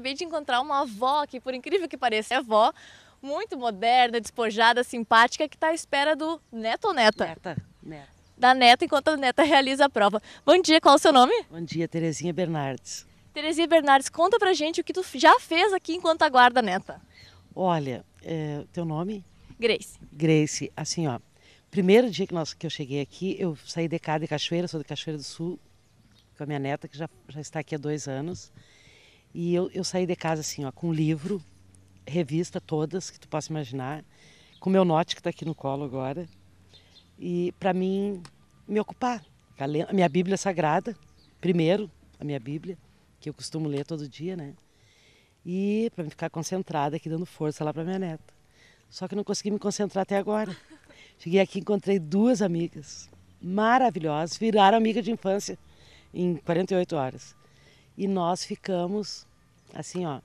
acabei de encontrar uma avó que, por incrível que pareça, é avó, muito moderna, despojada, simpática, que está à espera do neto ou neta? Neta, neta. Da neta, enquanto a neta realiza a prova. Bom dia, qual é o seu nome? Bom dia, Terezinha Bernardes. Terezinha Bernardes, conta pra gente o que tu já fez aqui enquanto aguarda a neta. Olha, é, teu nome? Grace. Grace, assim ó, primeiro dia que, nós, que eu cheguei aqui, eu saí de cá de Cachoeira, sou de Cachoeira do Sul, com a minha neta que já, já está aqui há dois anos. E eu, eu saí de casa assim, ó, com um livro, revista todas que tu possa imaginar, com meu note que está aqui no colo agora, e para mim me ocupar. A minha Bíblia Sagrada, primeiro, a minha Bíblia, que eu costumo ler todo dia, né? E para ficar concentrada aqui dando força lá para minha neta. Só que não consegui me concentrar até agora. Cheguei aqui, encontrei duas amigas maravilhosas, viraram amiga de infância em 48 horas. E nós ficamos assim, ó,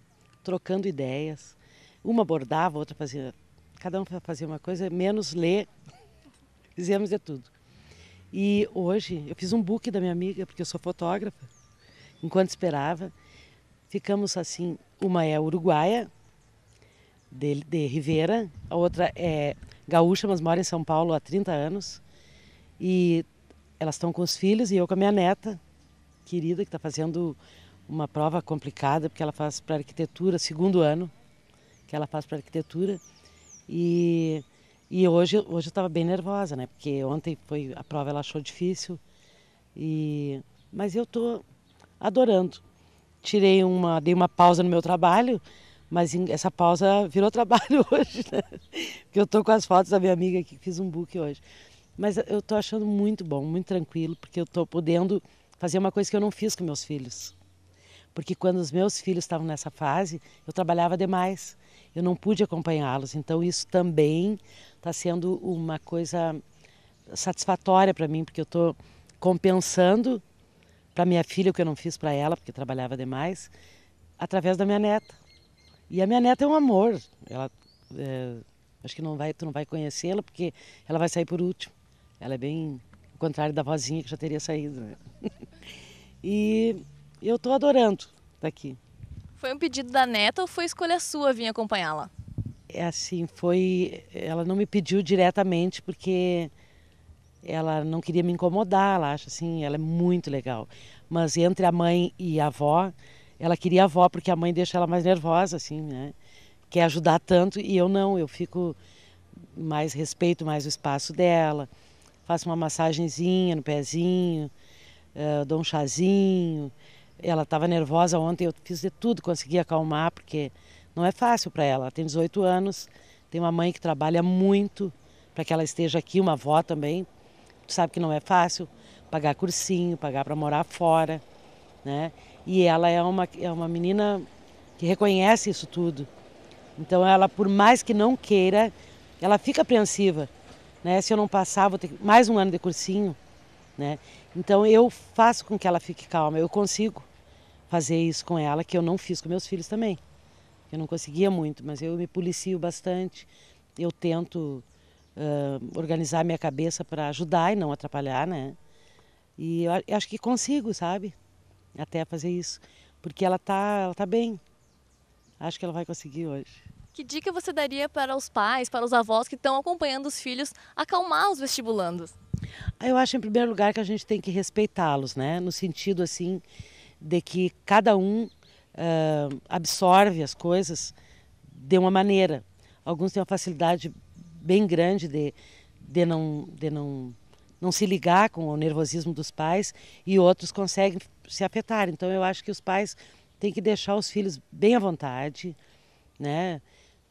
trocando ideias. Uma abordava, outra fazia. Cada um fazia uma coisa, menos ler. Fizemos de tudo. E hoje eu fiz um book da minha amiga, porque eu sou fotógrafa. Enquanto esperava, ficamos assim: uma é uruguaia, de, de Rivera, a outra é gaúcha, mas mora em São Paulo há 30 anos. E elas estão com os filhos e eu com a minha neta querida, que está fazendo uma prova complicada, porque ela faz para arquitetura, segundo ano que ela faz para arquitetura. E, e hoje, hoje eu estava bem nervosa, né? Porque ontem foi a prova ela achou difícil. E, mas eu estou adorando. Tirei uma, dei uma pausa no meu trabalho, mas essa pausa virou trabalho hoje, né? Porque eu estou com as fotos da minha amiga que fiz um book hoje. Mas eu estou achando muito bom, muito tranquilo, porque eu estou podendo fazer uma coisa que eu não fiz com meus filhos porque quando os meus filhos estavam nessa fase, eu trabalhava demais, eu não pude acompanhá-los. Então isso também está sendo uma coisa satisfatória para mim, porque eu estou compensando para minha filha o que eu não fiz para ela, porque eu trabalhava demais, através da minha neta. E a minha neta é um amor. Ela, é, acho que não vai, tu não vai conhecê-la, porque ela vai sair por último. Ela é bem o contrário da vozinha que já teria saído. Né? E e eu estou adorando daqui. Foi um pedido da neta ou foi escolha sua vir acompanhá-la? É assim, foi. Ela não me pediu diretamente porque ela não queria me incomodar, ela acha assim, ela é muito legal. Mas entre a mãe e a avó, ela queria a avó porque a mãe deixa ela mais nervosa, assim, né? Quer ajudar tanto e eu não, eu fico mais respeito mais o espaço dela, faço uma massagenzinha no pezinho, uh, dou um chazinho, ela estava nervosa ontem, eu fiz de tudo, consegui acalmar, porque não é fácil para ela. Ela tem 18 anos, tem uma mãe que trabalha muito para que ela esteja aqui, uma avó também. Tu sabe que não é fácil pagar cursinho, pagar para morar fora, né? E ela é uma, é uma menina que reconhece isso tudo. Então ela, por mais que não queira, ela fica apreensiva, né? Se eu não passar, vou ter mais um ano de cursinho. Né? Então eu faço com que ela fique calma, eu consigo fazer isso com ela, que eu não fiz com meus filhos também. Eu não conseguia muito, mas eu me policio bastante, eu tento uh, organizar minha cabeça para ajudar e não atrapalhar, né? E eu acho que consigo, sabe? Até fazer isso, porque ela tá, ela tá bem. Acho que ela vai conseguir hoje. Que dica você daria para os pais, para os avós que estão acompanhando os filhos acalmar os vestibulandos? Ah, eu acho, em primeiro lugar, que a gente tem que respeitá-los, né? No sentido, assim, de que cada um uh, absorve as coisas de uma maneira. Alguns têm uma facilidade bem grande de, de, não, de não, não se ligar com o nervosismo dos pais e outros conseguem se afetar. Então, eu acho que os pais têm que deixar os filhos bem à vontade, né?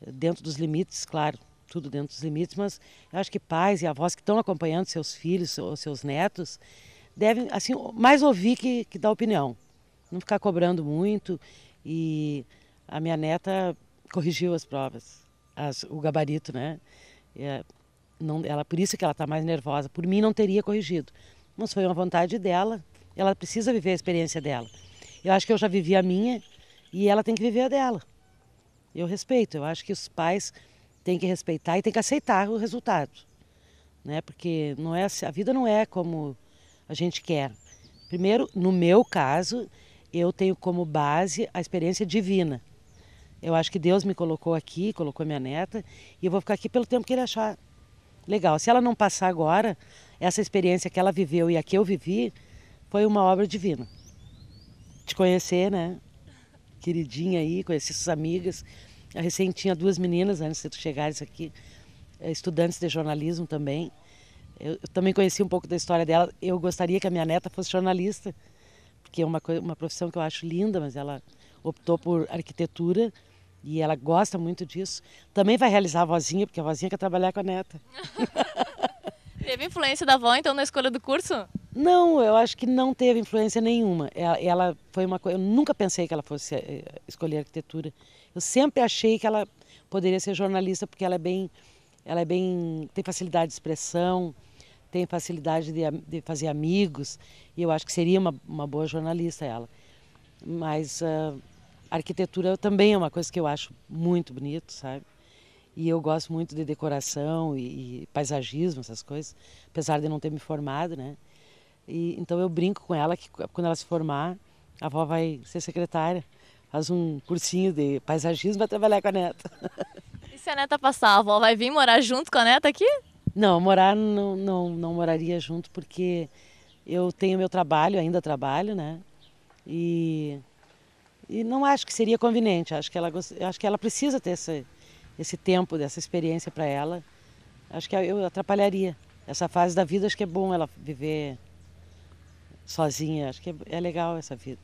Dentro dos limites, claro, tudo dentro dos limites, mas acho que pais e avós que estão acompanhando seus filhos ou seus netos devem, assim, mais ouvir que, que dar opinião. Não ficar cobrando muito. E a minha neta corrigiu as provas, as, o gabarito, né? É, não, ela, por isso que ela está mais nervosa. Por mim, não teria corrigido. Mas foi uma vontade dela. Ela precisa viver a experiência dela. Eu acho que eu já vivi a minha e ela tem que viver a dela. Eu respeito, eu acho que os pais tem que respeitar e tem que aceitar o resultado, né? Porque não é assim, a vida não é como a gente quer. Primeiro, no meu caso, eu tenho como base a experiência divina. Eu acho que Deus me colocou aqui, colocou minha neta, e eu vou ficar aqui pelo tempo que ele achar legal. Se ela não passar agora, essa experiência que ela viveu e a que eu vivi foi uma obra divina. Te conhecer, né? Queridinha aí, conhecer suas amigas, recente recém tinha duas meninas antes de tu chegares aqui, eh, estudantes de jornalismo também. Eu, eu também conheci um pouco da história dela. Eu gostaria que a minha neta fosse jornalista, porque é uma, uma profissão que eu acho linda, mas ela optou por arquitetura e ela gosta muito disso. Também vai realizar a vozinha, porque a vozinha quer trabalhar com a neta. Teve influência da avó, então, na escolha do curso? Não, eu acho que não teve influência nenhuma. Ela, é, ela foi uma coisa. Eu nunca pensei que ela fosse eh, escolher arquitetura. Eu sempre achei que ela poderia ser jornalista porque ela é bem, ela é bem, tem facilidade de expressão, tem facilidade de, de fazer amigos. E eu acho que seria uma, uma boa jornalista ela. Mas uh, arquitetura também é uma coisa que eu acho muito bonito, sabe? E eu gosto muito de decoração e, e paisagismo, essas coisas, apesar de não ter me formado, né? E, então eu brinco com ela que quando ela se formar, a avó vai ser secretária, faz um cursinho de paisagismo vai trabalhar com a neta. E se a neta passar, a avó vai vir morar junto com a neta aqui? Não, morar não, não, não moraria junto porque eu tenho meu trabalho, ainda trabalho, né? E, e não acho que seria conveniente. Acho que ela, acho que ela precisa ter esse, esse tempo, dessa experiência para ela. Acho que eu atrapalharia. Essa fase da vida acho que é bom ela viver sozinha. Acho que é, é legal essa vida.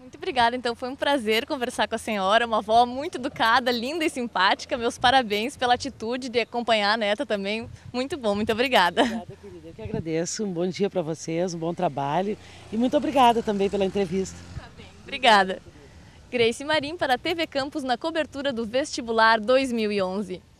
Muito obrigada, então foi um prazer conversar com a senhora, uma avó muito educada, linda e simpática. Meus parabéns pela atitude de acompanhar a neta também. Muito bom, muito obrigada. Obrigada, querida. Eu que agradeço. Um bom dia para vocês, um bom trabalho e muito obrigada também pela entrevista. Tá bem, obrigada. Grace Marim para a TV Campos na cobertura do vestibular 2011.